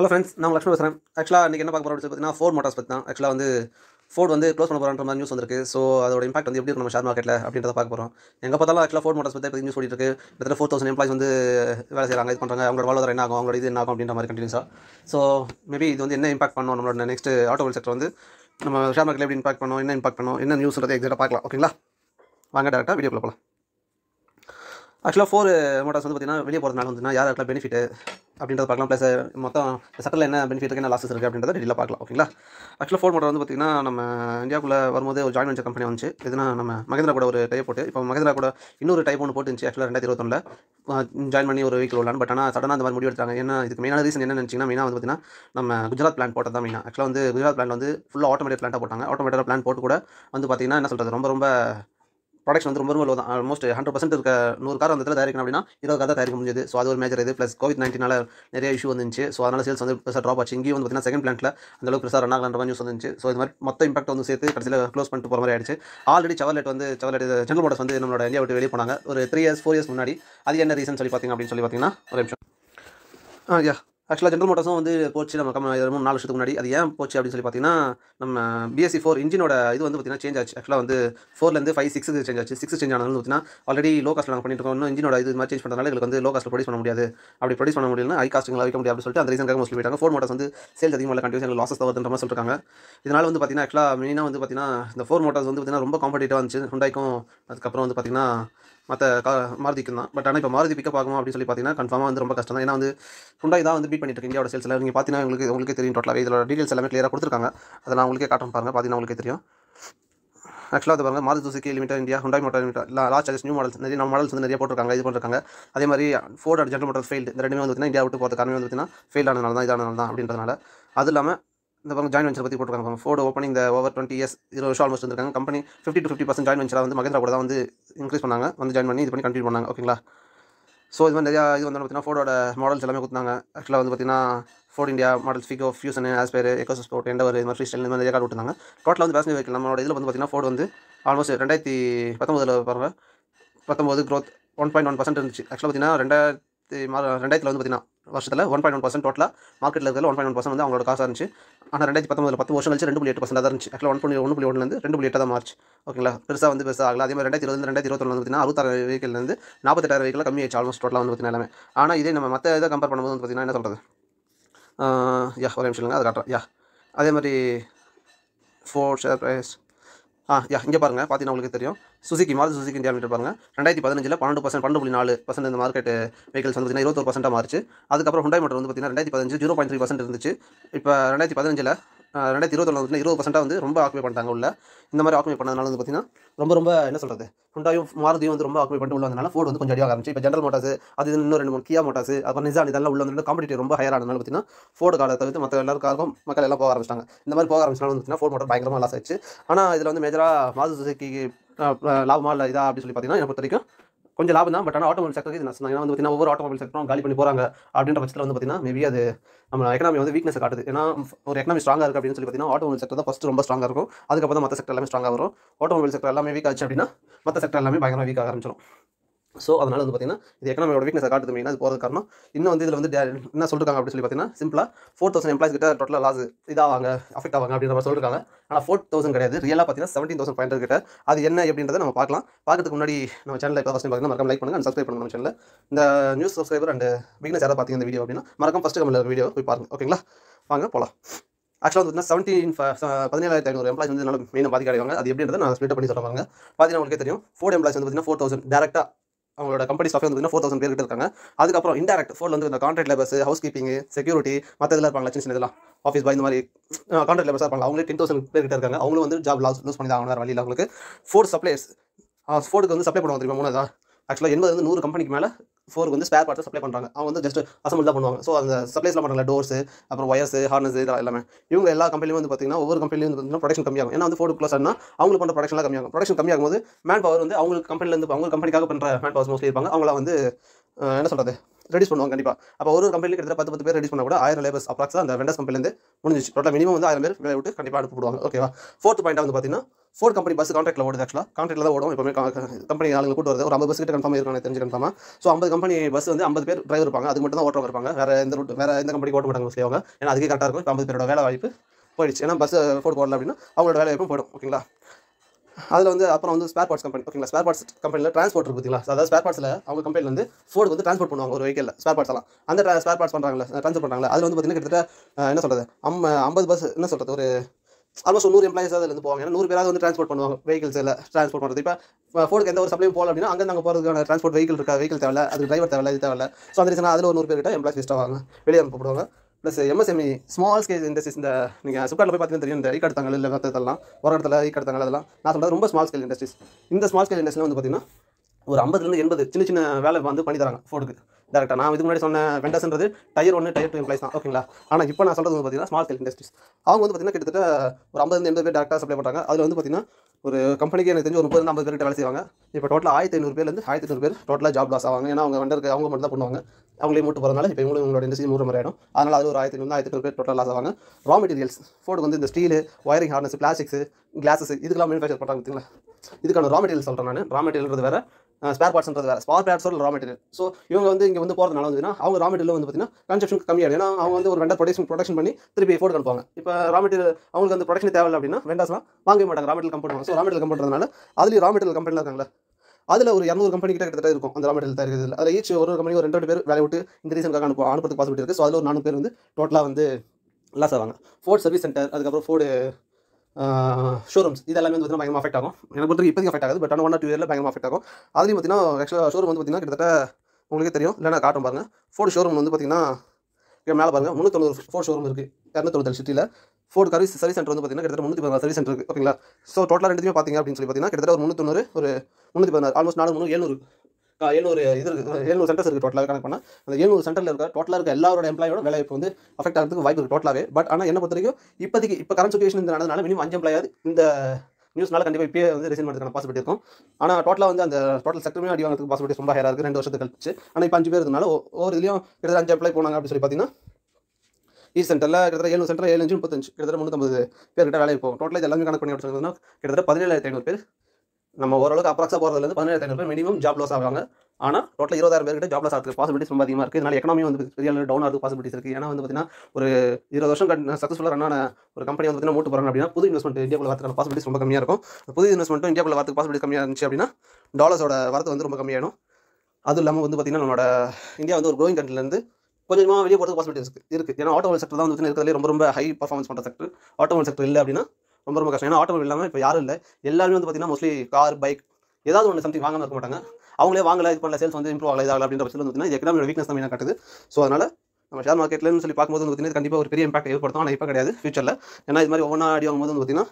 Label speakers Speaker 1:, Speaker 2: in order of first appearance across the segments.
Speaker 1: hello friends நான் லக்ஷ்மி பேசுகிறேன் ஆக்சுவலாக இன்றைக்கி என்ன பார்க்க போகிறோம் அப்படின்னு பார்த்தீங்கன்னா ஃபோர்ட் மோட்டார்ஸ் பற்றி தான் ஆக்சுவலாக வந்து ஃபோர்ட் வந்து க்ளோஸ் பண்ண போகிறான்ற மாதிரி நியூஸ் வந்திருக்கு ஸோ அதோட இம்பாக்ட் வந்து எப்படி இருக்கும் நம்ம ஷேர் மார்க்கெட்டில் அப்படின்றத பார்க்க போகிறோம் எங்கே பார்த்தாலும் ஆக்சுவலாக ஃபோர்ட் மோட்டார்ஸ் பற்றி நியூஸ் ஓடிட்டு இருக்குது கிட்டத்தட்ட ஃபோர் தௌசண்ட் எம்ப்ளாய்ஸ் வந்து வேலை செய்கிறாங்க இது பண்ணுறாங்க அவங்களோட வாழ்வாதாரம் என்ன ஆகும் அவங்களோட இது என்ன ஆகும் அப்படின்ற மாதிரி கண்டினியூஸாக ஸோ மேபி இது வந்து என்ன இம்பாக்ட் பண்ணும் நம்மளோட நெக்ஸ்ட் ஆட்டோமொபைல் செக்டர் வந்து நம்ம ஷேர் மார்க்கெட்டில் எப்படி இம்பாக்ட் பண்ணணும் என்ன இம்பாக்ட் பண்ணணும் என்ன நியூஸ்ன்றதை எக்ஸாக்டாக பார்க்கலாம் ஓகேங்களா வாங்க டேரெக்டாக வீடியோ போகலாம் ஆக்சுவலாக ஃபோர் மோட்டார்ஸ் வந்து பார்த்திங்கன்னா வெளியே போகிறதுனால வந்து யார் யாருக்கெல்லாம் பெனிஃபிட்டு அப்படின்றத பார்க்கலாம் ப்ளஸ் மொத்தம் சட்டத்தில் என்ன பெனிஃபிட் இருக்குது என்ன லாஸஸ் இருக்குது அப்படின்றத டீலாக பார்க்கலாம் ஓகேங்களா ஆக்சுவலாக ஃபோன் மோட்டர் வந்து பார்த்திங்கன்னா நம்ம இந்தியாவுக்குள்ளே வரும்போது ஒரு ஜாயின் வெஞ்சர் கம்பெனி வந்துச்சு எதுனா நம்ம மகேந்திரா கூட ஒரு டைப் போட்டு இப்போ மகேந்திரா கூட இன்னொரு டைப் ஒன்று போட்டுச்சு ஆக்சுவலாக ரெண்டாயிரத்தி இருபத்தொன்னில் ஜாயின் பண்ணி ஒரு வீக்கில் விடலாம் பட் ஆனால் சடனாக அந்த மாதிரி முடிவு எடுத்தாங்க ஏன்னா இதுக்கு மெயினான ரீசன் என்ன நினச்சிங்கன்னா மெயினாக வந்து பார்த்தீங்கன்னா நம்ம குஜராத் பிளான் போட்டது தான் மெயினாக ஆக்சுவலாக வந்து குஜராத் பிளான் வந்து ஃபுல்லாக ஆட்டோமேட்டிக் பிளான்ட்டாக போட்டாங்க ஆட்டோமேட்டிக்காக பிளான் போட்டு கூட வந்து பார்த்திங்கன்னா என்ன சொல்கிறது ரொம்ப ரொம்ப ப்ரொடக்ஷன் வந்து ரொம்ப ரொம்ப லோ தான் ஆல்மோஸ்ட் ஹண்ட்ரட் பர்சன்ட் இருக்க நூறு கார் அந்த தயாரிக்கணும் அப்படின்னா இருபது கார் தான் தயாரிக்க முடிஞ்சது ஸோ அது ஒரு மேஜர் இது ப்ளஸ் கோவிட் நைன்டினால நிறைய இஷ்யூ வந்துச்சு ஸோ அதனால் சேல்ஸ் வந்து பெருசாக ட்ராப் ஆச்சு இங்கேயும் வந்து பார்த்தீங்கன்னா செகண்ட் பிளான்ட்டில் அந்தளவுக்கு பெருசாக ரன் வந்து நியூஸ் வந்துச்சு ஸோ இது மாதிரி மொத்த இம்பாக்ட் வந்து சேர்த்து கடைசியில் க்ளோஸ் பண்ணிட்டு போகிற மாதிரி ஆயிடுச்சு ஆல்ரெடி சவர்லெட் வந்து சவர்லெட் ஜென்ரல் மோட்டர்ஸ் வந்து நம்மளோட இந்தியா விட்டு வெளியே போனாங்க ஒரு த்ரீ இயர்ஸ் ஃபோர் இயர்ஸ் முன்னாடி அது என்ன ரீசன் சொல்லி பார்த்தீங்க அப்படின்னு சொல்லி பார்த்தீங்கன்னா ஒரு நிமிஷம் யா ஆக்சுவலாக ஜென்ரல் மோட்டர்ஸும் வந்து போச்சு நம்ம மூணு நாலு வருஷத்துக்கு முன்னாடி அது ஏன் போச்சு அப்படின்னு சொல்லி பார்த்தீங்கன்னா நம்ம பிஎஸ்சி ஃபோர் இன்ஜினோட இது வந்து பார்த்தீங்கன்னா சேஞ்ச் ஆச்சு ஆக்சுவலாக வந்து ஃபோர்லேருந்து ஃபைவ் சிக்ஸுக்கு சேஞ்ச் ஆச்சு சிக்ஸ் சேஞ்ச் ஆனது பார்த்தீங்கன்னா ஆல்ரெடி லோ காஸ்ட்டில் நாங்கள் பண்ணிட்டு இருக்கோம் இன்னும் இன்ஜினோட இது மாதிரி சேஞ்ச் பண்ணுறதுனால எங்களுக்கு வந்து லோ காஸ்ட்டில் ப்ரொடியூஸ் பண்ண முடியாது அப்படி ப்ரொடியூஸ் பண்ண முடியலனா ஹை காஸ்ட்டிங்கில் வைக்க முடியாது அப்படின்னு சொல்லிட்டு அந்த ரீசன் மோஸ்ட்லி போயிட்டாங்க ஃபோர் மோட்டர்ஸ் வந்து சேல்ஸ் அதிகமாக கண்டிப்பாக லாசஸ் தான் வருதுன்ற மாதிரி சொல்லிருக்காங்க இதனால் வந்து பார்த்தீங்கன்னா ஆக்சுவலாக மெயினாக வந்து பார்த்தீங்கன்னா இந்த ஃபோர் மோட்டர்ஸ் வந்து பார்த்தீங்கன்னா ரொம்ப காம்படிட்டிவாக இருந்துச்சு ஹுண்டாய்க்கும் அதுக்கப்புறம் வந்து பார்த்தீங்கன்னா மற்ற கா மாருதிக்கு தான் பட் ஆனால் இப்போ மாருதி பிக்கப் ஆகும் அப்படின்னு சொல்லி பார்த்தீங்கன்னா கன்ஃபார்மாக வந்து ரொம்ப கஷ்டம் தான் ஏன்னா வந்து ஹுண்டாய் தான் வந்து பீட் பண்ணிட்டு இருக்கு இந்தியாவோட சேல்ஸில் நீங்கள் பார்த்தீங்கன்னா உங்களுக்கு உங்களுக்கு தெரியும் டோட்டலாக இதோட டீட்டெயில்ஸ் எல்லாமே க்ளியராக கொடுத்துருக்காங்க அதெல்லாம் உங்களுக்கே காட்டம் பாருங்கள் பார்த்தீங்கன்னா உங்களுக்கே தெரியும் ஆக்சுவலாக அது பாருங்கள் மாதிரி தூசிக்கு limited India Hyundai Motor limited last charges new models நிறைய நம்ம மாடல்ஸ் வந்து நிறைய போட்டிருக்காங்க இது பண்ணிருக்காங்க அதே மாதிரி Ford at General Motor failed இந்த ரெண்டுமே வந்து இந்தியா விட்டு போகிறது காரணமே வந்து பார்த்தீங்கன்னா ஃபெயில் ஆனதுனால தான் இதானதுனால தான் அப்படின்றதுனால அது இல்லாமல் இந்த பாருங்க ஜாயின் வெஞ்சர் பற்றி போட்டுருக்காங்க ஃபோர்டு ஓப்பனிங் இந்த ஓவர் டுவெண்ட்டி இயர்ஸ் இருபது வருஷம் ஆல்மோஸ்ட் இருக்காங்க company fifty to fifty percent join வெஞ்சராக வந்து மகேந்திரா கூட தான் வந்து இன்க்ரீஸ் பண்ணாங்க வந்து ஜாயின் பண்ணி இது பண்ணி கண்டினியூ பண்ணாங்க ஓகேங்களா ஸோ இது மாதிரி நிறையா இது வந்து பார்த்தீங்கன்னா ஃபோர்டோட மாடல்ஸ் எல்லாமே கொடுத்தாங்க ஆக்சுவலாக வந்து பார்த்தீங்கன்னா Ford India model Figo Fusion Aspire EcoSport Endeavour இது மாதிரி ஸ்டைல் இந்த மாதிரி நிறையா கார்டு விட்டுருந்தாங்க டோட்டலாக வந்து பேசஞ்சர் வெஹிக்கல் நம்மளோட இதில் வந்து பார்த்தீங்கன்னா ஃபோர்டு வந்து ஆல்மோஸ்ட் ரெண்டாயிரத்தி பத்தொம்பதில் பாருங்கள் பத்தொம்பது growth one point one percent இருந்துச்சு ஆக்சுவலாக பார்த்தீங்கன்னா ரெண்டாயிரத்தி ரெண்டாயிரத்தில் வந்து பார்த்தீங்கன்னா வருஷத்தில் ஒன் பாயிண்ட் ஒன் பர்சன்ட் டோட்டலாக மார்க்கெட்டில் இருக்கிற ஒன் பாயிண்ட் ஒன் பர்சன்ட் வந்து அவங்களோட காசாக இருந்துச்சு ஆனால் ரெண்டாயிரத்தி பத்தொம்பதில் பத்து வருஷம் கழிச்சு ரெண்டு புள்ளி எட்டு பர்சன்ட் தான் இருந்துச்சு ஆக்சுவலாக ஒன் புள்ளி ஒன்று புள்ளி ஒன்றுலேருந்து ரெண்டு புள்ளி தான் மார்ச் ஓகேங்களா பெருசாக வந்து பெருசாக ஆகல அதே மாதிரி ரெண்டாயிரத்தி இருபது ரெண்டாயிரத்தி இருபத்தொன்று வந்து பார்த்தீங்கன்னா அறுபத்தாறு வெஹிக்கிள்லேருந்து நாற்பத்தெட்டாயிரம் வெஹிக்கிள் கம்மி ஆச்சு ஆல்மோஸ்ட் டோட்டலாக வந்து பார்த்தீங்கன்னா எல்லாமே ஆனால் இதே நம்ம மற்ற இதை கம்பேர் பண்ணும்போது வந்து பார்த்திங்கன்னா என்ன சொல்கிறது யா ஒரே நிமிஷம் அது காட்டுறேன் யா அதே மாதிரி Ford share price ah yeah இங்கே பாருங்கள் பார்த்தீங்கன்னா உங்களுக்கு தெரியும் சுசுக்கி மாறுது சுசுக்கி டேமீட்டர் பாருங்க ரெண்டாயிரத்தி பதினஞ்சில் பன்னெண்டு பர்சன்ட் பன்னெண்டு புள்ளி நாலு பர்சன்ட் இந்த மார்க்கெட் வெஹிக்கல்ஸ் வந்து பார்த்தீங்கன்னா இருபத்தொரு பர்சன்ட்டாக மாறிச்சு அதுக்கப்புறம் ஹுண்டாய் மட்டும் வந்து பார்த்தீங்கன்னா ரெண்டாயிரத்தி பதினஞ்சு ஜீரோ பாயிண்ட் த்ரீ பர்சன்ட் இருந்துச்சு இப்போ ரெண்டாயிரத்தி பதினஞ்சில் ரெண்டாயிரத்தி இருபத்தி வந்து இருபது பர்சன்ட்டாக வந்து ரொம்ப ஆக்குபை பண்ணிட்டாங்க உள்ள இந்த மாதிரி ஆக்குபை பண்ணதுனால வந்து பார்த்தீங்கன்னா ரொம்ப ரொம்ப என்ன சொல்கிறது ஹுண்டாயும் மாருதியும் வந்து ரொம்ப ஆக்குபை பண்ணிட்டு உள்ள வந்தனால ஃபோர்ட் வந்து கொஞ்சம் அடியாக ஆரம்பிச்சு இப்போ ஜென்ரல் மோட்டார்ஸ் அது இன்னும் ரெண்டு மூணு கியா மோட்டார்ஸ் அப்புறம் நிசான் இதெல்லாம் உள்ள வந்து காம்படிட்டிவ் ரொம்ப ஹையர் ஆனால் பார்த்தீங்கன்னா ஃபோர்ட் காலை வந்து மற்ற எல்லாருக்கும் மக்கள் எல்லாம் போக ஆரம்பிச்சிட்டாங்க இந்த மாதிரி போக ஆரம்பிச்சாலும் வந்து பார்த்தீங்கன்னா ஃபோர்ட் மோட்டர் பயங்கரமாக லாஸ் ஆயிடுச்சு ஆனால் இதில் வந்து மேஜராக மாதிரி சுசுக்கி லாபமா இல்லை இதா அப்படின்னு சொல்லி பார்த்தீங்கன்னா என்ன பொறுத்த வரைக்கும் கொஞ்சம் லாபம் தான் பட் ஆனால் ஆட்டோமொபைல் செக்டருக்கு இது நான் ஏன்னா வந்து பார்த்தீங்கன்னா ஒவ்வொரு ஆட்டோமொபைல் செக்டரும் காலி பண்ணி போகிறாங்க அப்படின்ற பட்சத்தில் வந்து பார்த்தீங்கன்னா மேபி அது நம்ம எக்கனாமி வந்து வீக்னஸ் காட்டுது ஏன்னா ஒரு எக்கனாமி ஸ்ட்ராங்காக இருக்குது அப்படின்னு சொல்லி பார்த்தீங்கன்னா ஆட்டோமொபைல் செக்டர் தான் ஃபஸ்ட்டு ரொம்ப ஸ்ட்ராங்காக இருக்கும் அதுக்கப்புறம் மற்ற செக்டர் எல்லாமே ஸ்ட்ராங்காக வரும் ஆட்டோமொபைல் செக்டர் எல்லாமே வீக் ஆச்சு அப்படின்னா மற்ற செக்டர் எல்லாமே பயங்கரமாக வீக் ஆரம்பிச்சிடும் ஸோ அதனால் வந்து பார்த்தீங்கன்னா இது எக்கனாமிக் வீக்னஸ் காட்டுது மெயினாக அது போகிறது காரணம் இன்னும் வந்து இதில் வந்து என்ன சொல்லிருக்காங்க அப்படின்னு சொல்லி பார்த்தீங்கன்னா சிம்பிளாக ஃபோர் தௌசண்ட் எம்ப்ளாய்ஸ் கிட்ட டோட்டலாக லாஸ் வாங்க அஃபெக்ட் ஆவாங்க அப்படின்ற மாதிரி சொல்லிருக்காங்க ஆனால் ஃபோர் தௌசண்ட் கிடையாது ரியலாக பார்த்தீங்கன்னா செவன்டீன் தௌசண்ட் ஃபைவ் கிட்ட அது என்ன அப்படின்றத நம்ம பார்க்கலாம் பார்க்கறதுக்கு முன்னாடி நம்ம சேனலில் இப்போ ஃபஸ்ட்டு பார்த்தீங்கன்னா மறக்காம லைக் பண்ணுங்கள் அண்ட் சப்ஸ்கிரைப் பண்ணுங்கள் நம்ம இந்த நியூஸ் சப்ஸ்கிரைபர் அண்ட் வீக்னஸ் யாராவது பார்த்தீங்கன்னா இந்த வீடியோ அப்படின்னா மறக்காம ஃபஸ்ட்டு கம்மில் வீடியோ போய் பாருங்க ஓகேங்களா வாங்க போகலாம் ஆக்சுவலாக வந்து செவன்டீன் பதினேழாயிரத்தி ஐநூறு எம்ப்ளாய்ஸ் வந்து நல்லா மெயினாக பாதிக்க அடைவாங்க அது எப்படின்றத நான் ஸ்பிளிட் பண்ணி சொல்லுவாங்க பார்த்தீங்கன்னா உங்களுக்கே தெரியும் ஃபோர் எம்ப்ளாய்ஸ் வந்து பார்த்தீங்கன்னா ஃபோர் தௌசண்ட் டேரெக்டாக அவங்களோட கம்பெனி ஸ்டாஃபே வந்து ஃபோர் தௌசண்ட் பேர் இருக்காங்க அதுக்கப்புறம் இன்டெரக்ட் ஃபோர் வந்து இந்த contract labours housekeeping security மற்ற இதெல்லாம் இருப்பாங்க சின்ன இதெல்லாம் ஆஃபீஸ் பாய் இந்த மாதிரி கான்ட்ராக்ட் லேபர்ஸாக இருப்பாங்க அவங்களே டென் தௌசண்ட் பேர் கிட்ட இருக்காங்க அவங்களும் வந்து ஜாப் லாஸ் லூஸ் பண்ணி தான் ஆகணும் வழியில் அவங்களுக்கு ஃபோர் சப்ளைஸ் ஃபோர்டுக்கு வந்து சப்ளை பண்ணுவாங்க தெரியுமா மூணு தான் ஆக்சுவலாக வந்து நூறு கம்பெனிக்கு மேலே ஃபோருக்கு வந்து ஸ்பேர் பார்ட்ஸ் சப்ளை பண்ணுறாங்க அவங்க வந்து ஜஸ்ட் அசம்பிள் தான் பண்ணுவாங்க ஸோ அந்த சப்ளைஸ்லாம் பண்ணுறாங்க டோர்ஸ் அப்புறம் ஒயர்ஸ் ஹார்னஸ் இதெல்லாம் எல்லாமே இவங்க எல்லா கம்பெனிலையும் வந்து பார்த்தீங்கன்னா ஒவ்வொரு கம்பெனிலையும் வந்து பார்த்தீங்கன்னா ப்ரொடக்ஷன் கம்மியாகும் ஏன்னா வந்து ஃபோர்டு க்ளோஸ் ஆனால் அவங்களுக்கு பண்ணுற ப்ரொடக்ஷன்லாம் கம்மியாகும் ப்ரொடக்ஷன் கம்மியாகும் போது மேன் பவர் வந்து அவங்களுக்கு கம்பெனிலேருந்து அவங்க கம்பெனிக்காக பண்ணுற மேன் பவர்ஸ் மோஸ்ட்லி இருப்பாங்க அவங்கள வந்து என்ன சொல்கிறது ரெடியூஸ் பண்ணுவாங்க கண்டிப்பாக அப்போ ஒரு கம்பெனியில் கிட்ட பத்து பத்து பேர் ரெடியூஸ் பண்ண கூட ஆயிரம் லேபர்ஸ் அப்ராக்ஸ் அந்த வெண்டர்ஸ் கம்பெனிலேருந்து முடிஞ்சிச்சு டோட்டல் மினிமம் வந்து ஆயிரம் பேர் வேலை விட்டு கண்டிப்பாக அனுப்பிவிடுவாங்க ஓகேவா ஃபோர்த் பாயிண்ட் வந்து பார்த்தீங்கன்னா ஃபோர் கம்பெனி பஸ் கான்ட்ராக்டில் ஓடுது ஆக்சுவலாக கான்ட்ராக்டில் தான் ஓடும் எப்பவுமே கம்பெனி ஆளுங்க கூட்டு வருது ஒரு ஐம்பது பஸ் கிட்ட கன்ஃபார்ம் இருக்காங்க தெரிஞ்சு கன்ஃபார்மா ஸோ ஐம்பது கம்பெனி பஸ் வந்து ஐம்பது பேர் டிரைவர் இருப்பாங்க அது மட்டும் தான் ஓட்டுறவங்க இருப்பாங்க வேறு எந்த ரூட் வேறு எந்த கம்பெனி ஓட்ட மாட்டாங்க செய்வாங்க அவங்க ஏன்னா அதுக்கே கரெக்டாக இருக்கும் இப்போ ஐம்பது பேரோட வேலை வாய்ப்பு போயிடுச்சு ஏன்னா பஸ் ஃபோர் போடல அப்படின்னா அவங்களோட வேலை வாய்ப்பும் போயிடும் ஓகேங்களா அதில் வந்து அப்புறம் வந்து ஸ்பேர் பார்ட்ஸ் கம்பெனி ஓகேங்களா ஸ்பேர் பார்ட்ஸ் கம்பெனியில் ட்ரான்ஸ்போர்ட் இருக்கு பார்த்தீங்களா அதாவது ஸ்பேர் பார்ட்ஸில் அவங்க கம்பெனியில் வந்து வந்து ட்ரான்ஸ்போர்ட் பண்ணுவாங்க ஒரு வெஹிக்கல் ஸ்பேர் பார்ட்ஸ் எல்லாம் அந்த ஸ்பேர் பார்ட்ஸ் பண்ணுறாங்களா ட்ரான்ஸ்போர்ட் பண்ணுறாங்களா அதில் வந்து பார்த்திங்கன்னா கிட்டத்தட்ட என்ன சொல்கிறது அம் ஐம்பது பஸ் என்ன சொல்கிறது ஒரு ஆல்மோஸ்ட் நூறு எம்ப்ளாயிஸ் தான் இருந்து போவாங்க ஏன்னா நூறு பேராக வந்து ட்ரான்ஸ்போர்ட் பண்ணுவாங்க வெஹிக்கல்ஸ் இல்லை ட்ரான்ஸ்போர்ட் பண்ணுறது இப்போ ஃபோர்க்கு எந்த ஒரு சப்ளையும் போகல அப்படின்னா அங்கே நாங்கள் போகிறதுக்கான ட்ரான்ஸ்போர்ட் வெஹிக்கல் இருக்கா வெஹிக்கல் தேவை அது டிரைவர் தேவை இது தேவை ஸோ அந்த ரீசன் அதில் ஒரு நூறு பேர்கிட்ட எம்ப்ளாய்ஸ் வேஸ்ட் ஆவாங்க வெளியே அனுப்பப்படுவாங்க plus MSME small scale industries இந்த நீங்கள் சுக்காரில் போய் பார்த்தீங்கன்னா தெரியும் இந்த ஈக்கடுத்தாங்க இல்லை மற்றதெல்லாம் ஒரு இடத்துல ஈக்கடுத்தாங்க அதெல்லாம் நான் சொல்கிறது ரொம்ப ஸ்மால் ஸ்கேல் இண்டஸ்ட்ரீஸ் இந்த ஸ்மால் ஸ்கேல் இண்டஸ்ட்ரீஸ் வந்து பார்த்தீங்கன்னா ஒரு ஐம்பதுலேருந்து எண்பது சின்ன சின்ன வேலை வந்து பண்ணி தராங்க ஃபோர்டுக்கு டேரக்டாக நான் இதுக்கு முன்னாடி சொன்ன வெண்டர்ஸ்ன்றது டயர் ஒன்று டயர் டூ எம்ப்ளாய்ஸ் தான் ஓகேங்களா ஆனால் இப்போ நான் சொல்கிறது வந்து பார்த்தீங்கன்னா ஸ்மால் ஸ்கேல் இண்டஸ்ட்ரீஸ் அவங்க வந்து பார்த்தீங்கன்னா கிட்டத்தட்ட ஒரு ஐம்பதுலேருந்து எண்பது பேர் டேரக்டாக சப்ளை பண்ணுறாங்க அதில் வந்து பார்த்தீங்கன்னா ஒரு கம்பெனிக்கு எனக்கு தெரிஞ்சு ஒரு முப்பது ஐம்பது பேர் வேலை செய்வாங்க இப்போ டோட்டல் ஆயிரத்தி ஐநூறு பேர்லேருந்து ஆயிரத்தி ஐநூறு பேர் டோட்டலாக ஜாப் லாஸ் ஆவாங்க ஏன்னா அவங்க வண்டருக்கு அவங்க மட்டும் தான் பண்ணுவாங்க அவங்களே மூட்டு போகிறதுனால இப்போ இவங்களும் உங்களோட இண்டஸ்ட்ரி மூணு மாதிரி ஆகிடும் அதனால் அது ஒரு ஆயிரத்தி ஐநூறு ஆயிரத்து ஐநூறு பேர் டோட்டல் லாஸ் ஆவாங்க ரா மெட்டீரியல்ஸ் ஃபோர்டு வந்து இந்த steel wiring harness plastics glasses இதுக்கெல்லாம் மேனுஃபேக்சர் பண்ணுறாங்க இதுக்கான ரா மெட்டீரியல் சொல்கிறேன் நான் ரா மெட்டீரியல்ன்றது வேறு ஸ்பேர் பார்ட்ஸ்ன்றது வேறு ஸ்பேர் பார்ட்ஸோட ரா மெட்டீரியல் ஸோ இவங்க வந்து இங்கே வந்து போகிறதுனால வந்து அவங்க ரா மெட்டீரியல் வந்து பார்த்தீங்கன்னா கன்செப்ஷன் கம்மியாக ஏன்னா அவங்க வந்து ஒரு வெண்டர் ப்ரொடக்ஷன் ப்ரொடக்ஷன் பண்ணி திருப்பி எஃபோர்ட் அனுப்பாங்க இப்போ ரா மெட்டீரியல் அவங்களுக்கு வந்து ப்ரொடக்ஷன் தேவை அப்படின்னா வெண்டாஸ்லாம் வாங்க மாட்டாங்க raw material company so raw material கம்பெனினால அதுலேயும் ரா மெட்டீரியல் கம்பெனியில் இருக்காங்களா அதில் ஒரு இரநூறு கம்பெனி கிட்ட கிட்ட இருக்கும் அந்த ரா மெட்டீரியல் தயாரிக்கிறது அதில் ஈச் ஒரு கம்பெனி ஒரு ரெண்டு பேர் வேலை விட்டு இந்த ரீசனுக்காக அனுப்பு அனுப்புறதுக்கு பாசிபிலிட்டி இருக்குது ஸோ அதில் ஒரு நானூறு பேர் வந்து டோட்டலாக வந்து லாஸ் ஆவாங்க ஃபோர்ட் சர்வீஸ் சென்டர் அதுக்கப்புறம் ஃபோர்டு ஷோரூம்ஸ் எல்லாமே வந்து பார்த்தீங்கன்னா பயங்கரமாக அஃபெக்ட் ஆகும் எனக்கு பொறுத்த இப்போதைக்கு அஃபெக்ட் ஆகுது பட் ஆனால் ஒன் டூ இயரில் பயங்கரமாக அஃபெக்ட் ஆகும் அதுலேயும் பார்த்தீங்கன்னா ஆக்சுவலாக ஷோரூம் வந்து பார்த்தீங்கன்னா கிட்டத்தட்ட உங்களுக்கே தெரியும் இல்லைனா காட்டும் பாருங்கள் ஃபோர்ட் ஷோரூம் வந்து பார்த்தீங்கன்னா மேலே பாருங்கள் முந்நூற்றொன்று ஃபோர் ஷோரூம் இருக்குது இரநூத்தொழுதல் சிட்டியில் ஃபோர்ட் சர்வீஸ் சர்வீஸ் சென்டர் வந்து பார்த்தீங்கன்னா கிட்டத்தட்ட முந்நூற்றி பதினாறு சர்வீஸ் சென்டர் இருக்குது ஓகேங்களா ஸோ டோட்டலாக ரெண்டுமே பார்த்தீங்க அப்படின்னு சொல்லி பார்த்திங்கன்னா கிட்டத்தட்ட ஒரு முந்நூற்றொன்று ஒரு முந்நூற்றி பதினாறு ஆல்மோஸ்ட் நாலு மூணு எழுநூறு எழுநூறு இது இருக்குது சென்டர்ஸ் இருக்குது டோட்டலாக கணக்கு பண்ணால் அந்த எழுநூறு சென்டரில் இருக்க டோட்டலாக இருக்க எல்லாரோட எம்ப்ளாயோட வேலை இப்போ வந்து அஃபெக்ட் ஆகிறதுக்கு வாய்ப்பு இருக்குது டோட்டலாகவே பட் ஆனால் என்ன பொறுத்தவரைக்கும் இப்போதைக்கு இப்போ கரண்ட் சுச்சுவேஷன் இந்த நடந்தனால மினிமம் அஞ்சு எம்ப்ளாயாது இந்த நியூஸ்னால கண்டிப்பாக இப்போயே வந்து ரிசைன் பண்ணுறதுக்கான பாசிபிலிட்டி இருக்கும் ஆனால் டோட்டலாக வந்து அந்த டோட்டல் செக்டருமே அடி வாங்கிறதுக்கு பாசிபிலிட்டி ரொம்ப ஹேராக இருக்குது ரெண்டு வருஷத்துக்கு கழிச்சு ஆனால் இப்போ அஞ்சு பேர் இருந்தாலும் ஒவ்வொரு இதுலையும் கிட்டத்தட்ட அஞ்சு எம்ப்ளாய் போனாங்க அப்படின்னு சொல்லி பார்த்தீங்கன்னா ஈஸ்ட் சென்டரில் கிட்டத்தட்ட ஏழு சென்டர் ஏழு முப்பத்தஞ்சு கிட்டத்தட்ட முந்நூற்றம்பது பேர் கிட்ட வேலை இருக்கும் டோட்டலாக இது எல்லாமே கணக்கு பண்ணி கிட்டத்தட்ட பதினேழாயிரத்தி ஐநூறு பேர் நம்ம ஓரளவுக்கு அப்ராக்ஸாக போகிறதுலேருந்து பதினேழு ஐநூறு பேர் மினிமம் ஜாப் லாஸ் ஆகாங்க ஆனால் டோட்டல் இருபதாயிரம் பேருக்கு ஜாப் லாஸ் ஆகிறது பாசிபிலிட்டிஸ் ரொம்ப அதிகமாக இருக்குது இதனால் எக்கனாமி வந்து பெரிய அளவு டவுன் ஆகுது பாசிபிலிட்டிஸ் இருக்குது ஏன்னா வந்து பார்த்தீங்கன்னா ஒரு இருபது வருஷம் சக்ஸஸ்ஃபுல்லாக ரன்னான ஒரு கம்பெனி வந்து பார்த்தீங்கன்னா மூட்டு போகிறாங்க அப்படின்னா புது இன்வெஸ்ட்மெண்ட் இந்தியாவில் வரதுக்கான பாசிபிலிட்டிஸ் ரொம்ப கம்மியாக இருக்கும் புது இன்வெஸ்ட்மெண்ட்டும் இந்தியாவில் வரதுக்கு பாசிபிலிட்டி கம்மியாக இருந்துச்சு அப்படின்னா டாலர்ஸோட வரத்து வந்து ரொம்ப கம்மியாயிடும் அதுவும் இல்லாமல் வந்து பார்த்தீங்கன்னா நம்மளோட இந்தியா வந்து ஒரு க்ரோயிங் கண்ட்ரிலேருந்து கொஞ்சமாக வெளியே போகிறது பாசிபிலிட்டி இருக்குது இருக்குது ஏன்னா ஆட்டோமொபைல் செக்டர் தான் வந்து இருக்கிறதுலே ரொம்ப ரொம்ப ஹை பர்ஃபார்மன்ஸ் பண்ணுற செக்டர் ஆட்டோமொபைல் செக்டர் இல்லை அப்படின்னா ரொம்ப ரொம்ப கஷ்டம் ஏன்னா ஆட்டோமொபைல் இல்லாமல் இப்போ யாரும் இல்லை எல்லாருமே வந்து பார்த்தீங்கன்னா மோஸ்ட்லி கார் பைக் ஏதாவது ஒன்று சம்திங் வாங்காமல் இருக்க மாட்டாங்க அவங்களே வாங்கல இது பண்ணல சேல்ஸ் வந்து இம்ப்ரூவ் ஆகல ஆகலை அப்படின்ற பட்சத்தில் வந்து பார்த்தீங்கன்னா வீக்னஸ் தான் காட்டுது ஸோ அதனால் நம்ம ஷேர் மார்க்கெட்லன்னு சொல்லி பார்க்கும்போது வந்து பார்த்தீங்கன்னா கண்டிப்பாக ஒரு பெரிய இம்பாக்ட் ஏற்படுத்தும் ஆனால் இப்போ கிடையாது ஃபியூச்சரில் ஏன்னா இது மாதிரி ஒவ்வொன்றா அடி வாங்கும்போது வந்து பார்த்திங்கன்னா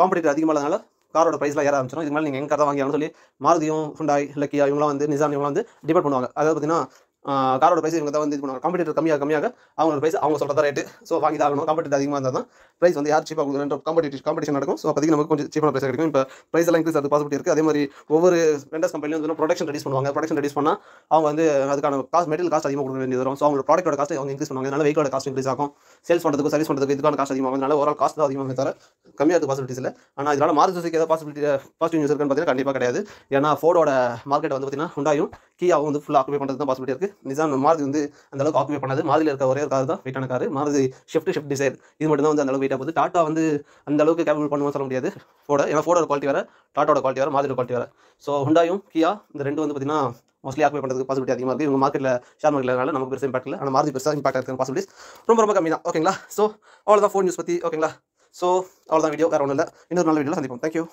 Speaker 1: காம்படிட்டர் அதிகமானதால காரோட ப்ரைஸ்லாம் ஏற ஆரம்பிச்சிடும் இது மாதிரி நீங்கள் எங்கே தான் வாங்கியாலும் சொல்லி மாரதியும் ஃபுண்டாய் லக்கியா இவங்களாம் வந்து நிசான் இவங்களாம் வந்து டிபெண்ட் பண்ணுவாங்க அதாவது பார்த்தீங்கன்னா காரோட பிரைஸ் இவங்க தான் வந்து இது பண்ணுவாங்க காம்படிட்டர் கம்மியாக கம்மியாக அவங்களோட பிரைஸ் அவங்க சொல்கிறத ரேட்டு ஸோ வாங்கி தான் ஆகணும் காம்படிட்டர் அதிகமாக இருந்தால் தான் ப்ரைஸ் வந்து யார் சீப்பாக கொடுக்குற காம்படிட்டிவ் காம்படிஷன் நடக்கும் ஸோ அப்போதைக்கு நமக்கு கொஞ்சம் சீப்பான பிரைஸ் கிடைக்கும் இப்போ பிரைஸ் எல்லாம் இன்க்ரீஸ் அது பாசிபிலிட்டி இருக்குது அதே மாதிரி ஒவ்வொரு வெண்டர்ஸ் கம்பெனியும் வந்து ப்ரொடக்ஷன் ரெடியூஸ் பண்ணுவாங்க ப்ரொடக்ஷன் ரெடியூஸ் பண்ணால் அவங்க வந்து அதுக்கான காஸ்ட் மெட்டல் காஸ்ட் அதிகமாக கொடுக்க வேண்டியது வரும் ஸோ அவங்க ப்ராடக்ட்டோட காஸ்ட் அவங்க இன்க்ரீஸ் பண்ணுவாங்க அதனால் வெஹிக்கோட காஸ்ட் இன்க்ரீஸ் ஆகும் சேல்ஸ் பண்ணுறதுக்கு சர்வீஸ் பண்ணுறதுக்கு இதுக்கான காஸ்ட் அதிகமாக அதனால ஓவரால் காஸ்ட் தான் அதிகமாக தர கம்மியாக பாசிபிலிட்டி இல்லை ஆனால் இதனால் மார்க் ஏதாவது பாசிபிலிட்டி பாசிட்டிவ் நியூஸ் இருக்குன்னு பார்த்தீங்கன்னா கண்டிப்பாக கிடையாது ஏன்னா ஃபோர்டோட மார்க்கெட் வந்து பார்த்தீங்கன்னா உண்டாயும் கியாவும் வந்து ஃபுல்லாக ஆக்குபை பண்ணுறது தான் பாசிபிலிட்டி இருக்குது நிசாம் மாருதி வந்து அந்த அளவுக்கு ஆக்குபை பண்ணாது மாதிரி இருக்க ஒரே ஒரு கார் தான் வெயிட் கார் மாதிரி ஷிஃப்ட் ஷிஃப்ட் டிசைன் இது மட்டும் தான் வந்து அந்த அளவுக்கு வெயிட்டாக போகுது டாட்டா வந்து அந்த அளவுக்கு கேபிள் பண்ணுவோம் சொல்ல முடியாது ஃபோட ஏன்னா ஃபோடோட குவாலிட்டி வேறு டாட்டோட குவாலிட்டி வேறு மாதிரி குவாலிட்டி வேறு ஸோ ஹுண்டாயும் கியா இந்த ரெண்டு வந்து பார்த்தீங்கன்னா மோஸ்ட்லி ஆக்குபை பண்ணுறதுக்கு பாசிபிலிட்டி அதிகமாக இருக்குது இவங்க மார்க்கெட்டில் ஷேர் மார்க்கெட்னால நமக்கு பெருசாக இம்பாக்ட் இல்லை ஆனால் மாதிரி பெருசாக இம்பாக்ட் இருக்கிற பாசிபிலிட்டிஸ் ரொம்ப ரொம்ப கம்மி தான் ஓகேங்களா ஸோ அவ்வளோதான் ஃபோன் யூஸ் பற்றி ஓகேங்களா ஸோ அவ்வளோதான் வீடியோ வேறு ஒன்றும் இல்லை இன்னொரு நல்ல வீடியோ சந்திப்போம் தேங்க்யூ